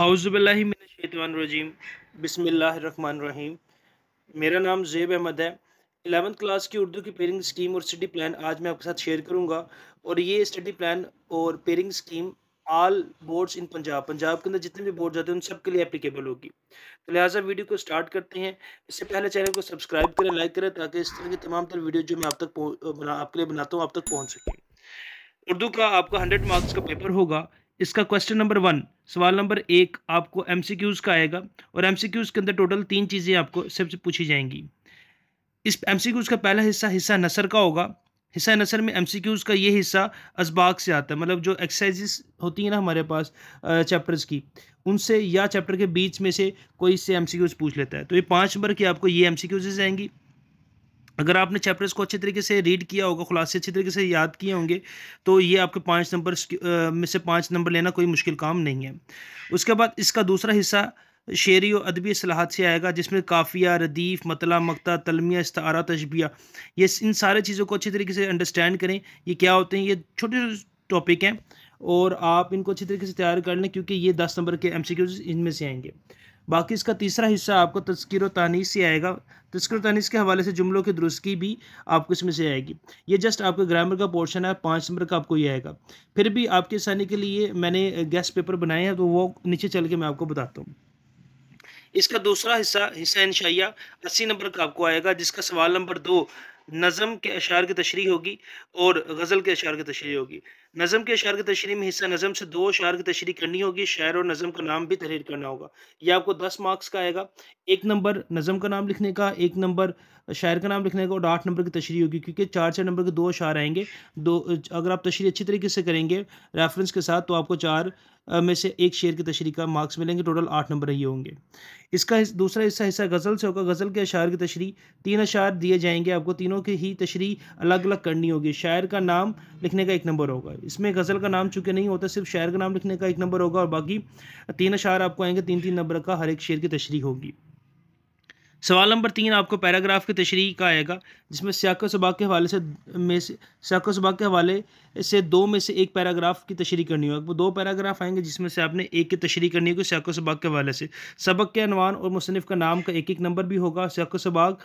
हाउज़बिल्लिमिनशैतवानरजीम बिसमीम मेरा नाम जेब अहमद है एलेवंथ क्लास की उर्दू की पेरिंग स्कीम और स्टडी प्लान आज मैं आपके साथ शेयर करूंगा और ये स्टडी प्लान और pairing scheme all boards in Punjab Punjab के अंदर जितने भी बोर्ड आते हैं उन सब के लिए एप्लीकेबल होगी तो लिहाजा वीडियो को स्टार्ट करते हैं इससे पहले चैनल को सब्सक्राइब करें लाइक करें ताकि इस तरह की तमाम तरह वीडियो जो मैं आप तक आपके लिए बनाता हूँ आप तक पहुँच सकें उर्दू का आपका हंड्रेड मार्क्स का पेपर होगा इसका क्वेश्चन नंबर वन सवाल नंबर एक आपको एम का आएगा और एम के अंदर टोटल तीन चीज़ें आपको सबसे पूछी जाएंगी इस एम का पहला हिस्सा हिस्सा नसर का होगा हिस्सा नसर में एम का ये हिस्सा इसबाक से आता है मतलब जो एक्सरसाइजेस होती हैं ना हमारे पास चैप्टर्स की उनसे या चैप्टर के बीच में से कोई इससे एम पूछ लेता है तो ये पाँच नंबर की आपको ये एम क्यूज आएंगी अगर आपने चैप्टर्स को अच्छे तरीके से रीड किया होगा खुलासे अच्छे तरीके से याद किए होंगे तो ये आपके पाँच नंबर में से पाँच नंबर लेना कोई मुश्किल काम नहीं है उसके बाद इसका दूसरा हिस्सा शेरी और अदबी असलाहत से आएगा जिसमें काफ़िया रदीफ़ मतला मकता तलमिया इस्तारा तशबिया ये इन सारे चीज़ों को अच्छे तरीके से अंडरस्टैंड करें ये क्या होते हैं ये छोटे छोटे टॉपिक हैं और आप इनको अच्छे तरीके से तैयार कर लें क्योंकि ये दस नंबर के एम इनमें से आएंगे बाकी इसका तीसरा हिस्सा आपको तस्कर तानीस से आएगा तस्कर तानीस के हवाले से जुमलों की दुरुस्ती भी आपको इसमें से आएगी ये जस्ट आपका ग्रामर का पोर्शन है पाँच नंबर का आपको ये आएगा फिर भी आपके आसानी के लिए मैंने गैस पेपर बनाए हैं तो वो नीचे चल के मैं आपको बताता हूँ इसका दूसरा हिस्सा हिस्सा शाइया अस्सी नंबर का आपको आएगा जिसका सवाल नंबर दो नज़म के अशार की तशरी होगी और गज़ल के अशार की तशरी होगी नज़म के अशार की तशरी में हिस्सा नज़म से दो अशार की तशरी करनी होगी शायर और नज़म का नाम भी तहरीर करना होगा यह आपको दस मार्क्स का आएगा एक नंबर नज़म का नाम लिखने का एक नंबर शायर का नाम लिखने का और आठ नंबर की तशरी होगी क्योंकि चार चार नंबर के दो अशार आएंगे दो अगर आप तशरी अच्छी तरीके से करेंगे रेफरेंस के साथ तो आपको चार में से एक शेर की तशरी का मार्क्स मिलेंगे टोटल आठ नंबर ही होंगे इसका दूसरा हिस्सा हिस्सा गज़ल से होगा गज़ल के अशार की तशरी तीन अशार दिए जाएंगे आपको तीनों दोनों की ही तशरी अलग अलग करनी होगी शायर का नाम लिखने का एक नंबर होगा इसमें गज़ल का नाम चूँकि नहीं होता सिर्फ शायर का नाम लिखने का एक नंबर होगा और बाकी तीन अशार आपको आएंगे तीन तीन नंबर का हर एक शेर की तशरी होगी सवाल नंबर तीन आपको पैराग्राफ की तशरी का आएगा जिसमें सियाक सबाक के हवाले से में से सियाक सबाक के हवाले से दो में से एक पैराग्राफ की तशरी करनी होगी वो दो पैराग्राफ आएंगे जिसमें से आपने एक की तशरी करनी होगी सियाक सबाक के हवाले से सबक के अनवान और मुसनफ़ का नाम का एक एक नंबर भी होगा सियाक सबाक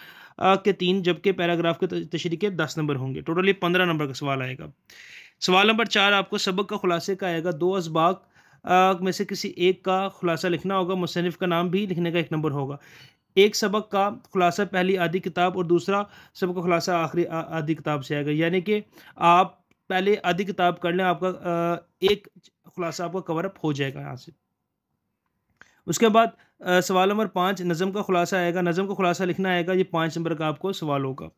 के तीन जबकि पैराग्राफ के तशरी के दस नंबर होंगे टोटली पंद्रह नंबर का सवाल आएगा सवाल नंबर चार आपको सबक का खुलासे का आएगा दो इसबाक में से किसी एक का खुलासा लिखना होगा मुसनफ़ का नाम भी लिखने का एक नंबर होगा एक सबक का खुलासा पहली आधी किताब और दूसरा सबक का खुलासा आखिरी आधी किताब से आएगा यानी कि आप पहले आधी किताब कर लें आपका एक खुलासा आपका कवर अप हो जाएगा यहाँ से उसके बाद सवाल नंबर पाँच नज़म का खुलासा आएगा नज़म का खुलासा लिखना आएगा ये पाँच नंबर का आपको सवाल होगा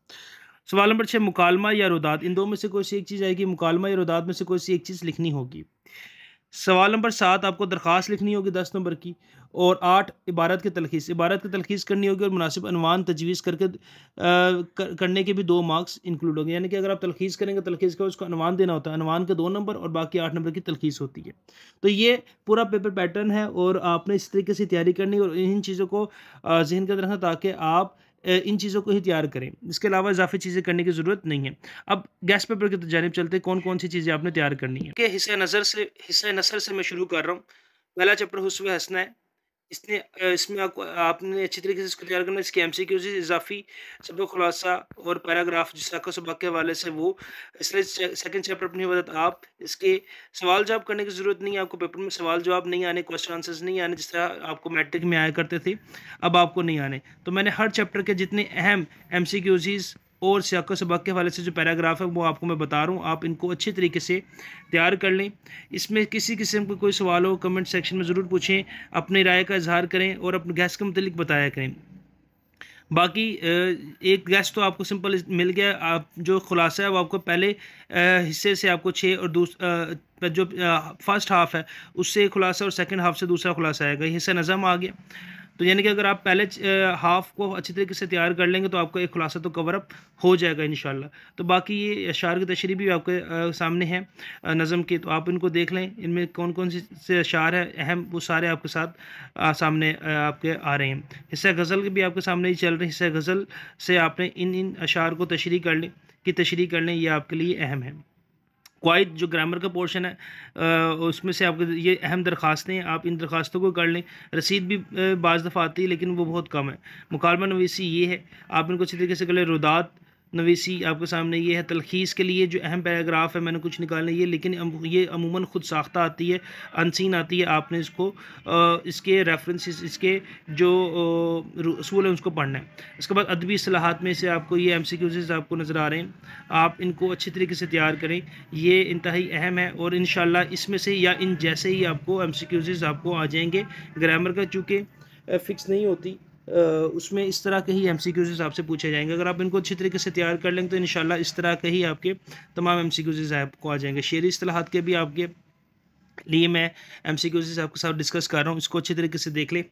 सवाल नंबर छः मुकालमा या रुदात इन दो में से कोई सी एक चीज़ आएगी मुकालमा या रुदात में से कोई सी एक चीज़ लिखनी होगी सवाल नंबर सात आपको दरख्वास्त लिखनी होगी दस नंबर की और आठ इबारत की तलखीस इबारत की तलखीस करनी होगी और मुनासिब अनवान तजवीज़ करके आ, कर, करने के भी दो मार्क्स इंक्लूड होंगे यानी कि अगर आप तलखीस करेंगे तलखीस का उसको अनवान देना होता है अनवान के दो नंबर और बाकी आठ नंबर की तलखीस होती है तो ये पूरा पेपर पैटर्न है और आपने इस तरीके से तैयारी करनी और इन चीज़ों को जहन के रखना ताकि आप इन चीज़ों को ही तैयार करें इसके अलावा इजाफी चीज़ें करने की ज़रूरत नहीं है अब गैस पेपर की तो जानब चलते कौन कौन सी चीज़ें आपने तैयार करनी है के हिस्से नज़र से हिस्से नसर से मैं शुरू कर रहा हूँ पहला चैप्टर हुसव हंसना है इसने इसमें आपको आपने अच्छी तरीके से इसको तैयार करना इसके एम सी क्यूज इजाफी सब खुलासा और पैराग्राफ जिस का सबक के हवाले से वो इसलिए सेकेंड चैप्टर अपनी मदद आप इसके सवाल जवाब करने की ज़रूरत नहीं है आपको पेपर में सवाल जवाब नहीं आने क्वेश्चन आंसर्स नहीं आने जिस तरह आपको मैट्रिक में आया करते थे अब आपको नहीं आने तो मैंने हर चैप्टर के जितने अहम एम सी क्यूजीज़ और सियाको सबक के हवाले से जो पैराग्राफ है वो आपको मैं बता रहा हूँ आप इनको अच्छे तरीके से तैयार कर लें इसमें किसी किस्म का कोई सवाल हो कमेंट सेक्शन में ज़रूर पूछें अपनी राय का इजहार करें और अपने गैस के मतलब बताया करें बाकी एक गैस तो आपको सिंपल मिल गया आप जो खुलासा है वो आपको पहले हिस्से से आपको छः और दूसरा जो फर्स्ट हाफ़ है उससे खुलासा और सेकंड हाफ़ से दूसरा खुलासा आएगा हिस्सा नज़म आ गया तो यानी कि अगर आप पहले हाफ को अच्छी तरीके से तैयार कर लेंगे तो आपका एक खुलासा तो कवरअप हो जाएगा इन तो बाकी ये अशार की तशरी भी आपके सामने है नज़म की तो आप इनको देख लें इनमें कौन कौन से अशार हैं अहम वो सारे आपके साथ आ, सामने आपके आ रहे हैं हिस्सा गज़ल के भी आपके सामने ही चल रहे हैं हिस्सा गज़ल से आपने इन इन अशार को तशरी कर लें की तशरी कर लें ये आपके लिए अहम है क्वाइट जो ग्रामर का पोर्शन है आ, उसमें से आपके ये अहम दरखास्तें आप इन दरखास्तों को कर लें रसीद भी बाज़ दफ़ा आती है लेकिन वो बहुत कम है मुकालमा नवीसी ये है आप इनको अच्छी तरीके से कर लें रुदात नवेसी आपके सामने ये है तलखीस के लिए जो अहम पैराग्राफ है मैंने कुछ निकालना ये लेकिन ये अमूमन खुद साख्ता आती है अनसीन आती है आपने इसको इसके रेफरेंसेस इसके जो असूल है उसको पढ़ना है इसके बाद अदबी असलाहत में से आपको ये एम सी आपको नज़र आ रहे हैं आप इनको अच्छे तरीके से तैयार करें ये इंतहाई अहम है और इन इसमें से या इन जैसे ही आपको एम सी आपको आ जाएंगे ग्रामर का चूँकि फिक्स नहीं होती उसमें इस तरह के ही एम सी क्यूज़ आपसे पूछे जाएंगे अगर आप इनको अच्छी तरीके से तैयार कर लेंगे तो इन इस तरह के ही आपके तमाम एम सी क्यूज़ आपको आ जाएंगे शेरी असलाहत के भी आपके लिए मैं एम सी क्यूज़ आपके साथ डिस्कस कर रहा हूँ इसको अच्छी तरीके से देख लें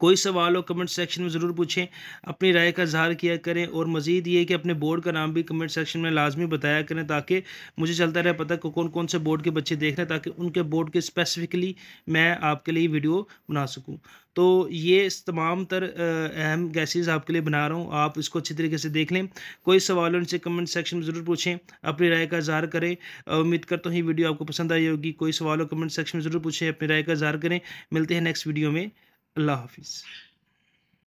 कोई सवाल हो कमेंट सेक्शन में ज़रूर पूछें अपनी राय का इजहार किया करें और मज़ीद ये कि अपने बोर्ड का नाम भी कमेंट सेक्शन में लाजमी बताया करें ताकि मुझे चलता रहे पता को कौन कौन से बोर्ड के बच्चे देख रहे हैं ताकि उनके बोर्ड के स्पेसिफिकली मैं आपके लिए वीडियो बना सकूँ तो ये तमाम तर अहम गैसेज आपके लिए बना रहा हूँ आप इसको अच्छी तरीके से देख लें कोई सवाल हो उनसे कमेंट सेक्शन में ज़रूर पूछें अपनी राय का इजहार करें उम्मीद करता हूँ ये वीडियो आपको पसंद आई होगी कोई सवाल हो कमेंट सेक्शन में ज़रूर पूछें अपनी राय का इजहार करें मिलते हैं नेक्स्ट वीडियो में अल्लाह हाफिज़